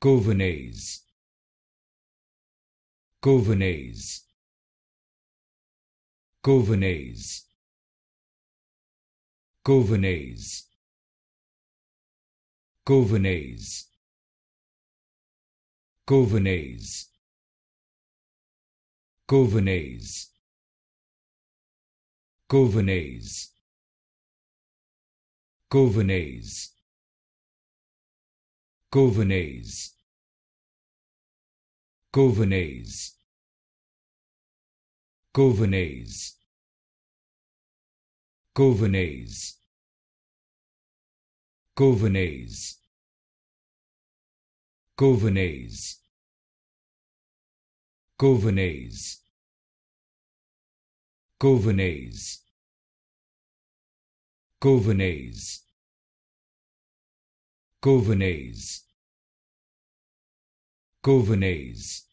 Gouverneurs Gouverneurs Gouverneurs Gouverneurs Gouverneurs Gouverneurs Gouverneurs Gouverneurs Gouverneurs Govanes Govanes Govanes Govanes Govanes Govanes Govanes Govanes Govanes Covenase Covenase